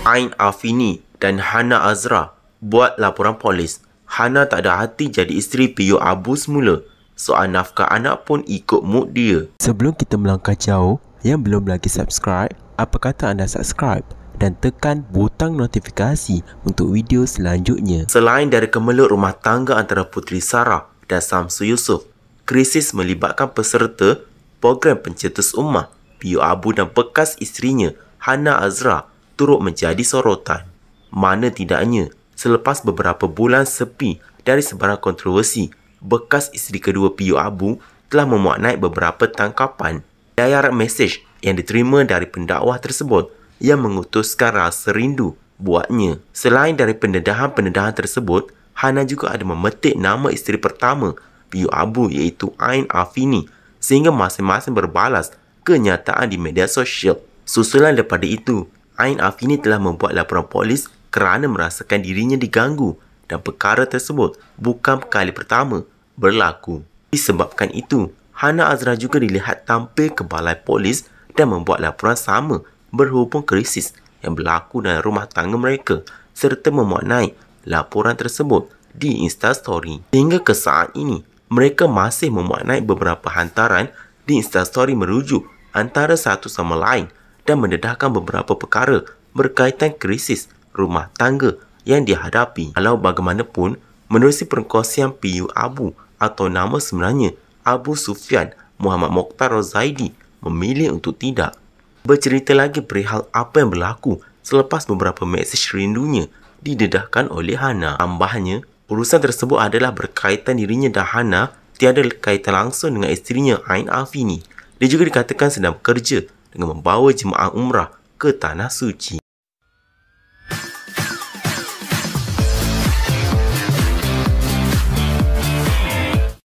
Ain Afini dan Hana Azra buat laporan polis. Hana tak ada hati jadi isteri PU Abu semula. Soal nafkah anak pun ikut mood dia. Sebelum kita melangkah jauh, yang belum lagi subscribe, apa kata anda subscribe? dan tekan butang notifikasi untuk video selanjutnya. Selain dari kemelut rumah tangga antara putri Sarah dan Samsu Yusof, krisis melibatkan peserta program pencetus ummah, Piyu Abu dan bekas istrinya, Hana Azra turut menjadi sorotan. Mana tidaknya, selepas beberapa bulan sepi dari sebarang kontroversi, bekas isteri kedua Piyu Abu telah memuat naik beberapa tangkapan dayarat mesej yang diterima dari pendakwah tersebut yang mengutuskan rasa rindu buatnya. Selain dari pendedahan-pendedahan tersebut, Hana juga ada memetik nama isteri pertama Piyu Abu iaitu Ain Afini sehingga masing-masing berbalas kenyataan di media sosial. Susulan daripada itu, Ain Afini telah membuat laporan polis kerana merasakan dirinya diganggu dan perkara tersebut bukan kali pertama berlaku. Disebabkan itu, Hana Azra juga dilihat tampil ke balai polis dan membuat laporan sama berhubung krisis yang berlaku dalam rumah tangga mereka serta memuat naik laporan tersebut di Instastory. Sehingga ke saat ini, mereka masih memuat naik beberapa hantaran di Instastory merujuk antara satu sama lain dan mendedahkan beberapa perkara berkaitan krisis rumah tangga yang dihadapi. walau bagaimanapun, menerusi perkongsian PU Abu atau nama sebenarnya Abu Sufyan Muhammad Mokhtar Zaidi memilih untuk tidak. Bercerita lagi perihal apa yang berlaku selepas beberapa mesej rindunya didedahkan oleh Hana. Tambahnya, urusan tersebut adalah berkaitan dirinya dan Hana tiada kaitan langsung dengan isterinya Ain Afini. Dia juga dikatakan sedang bekerja dengan membawa jemaah umrah ke tanah suci.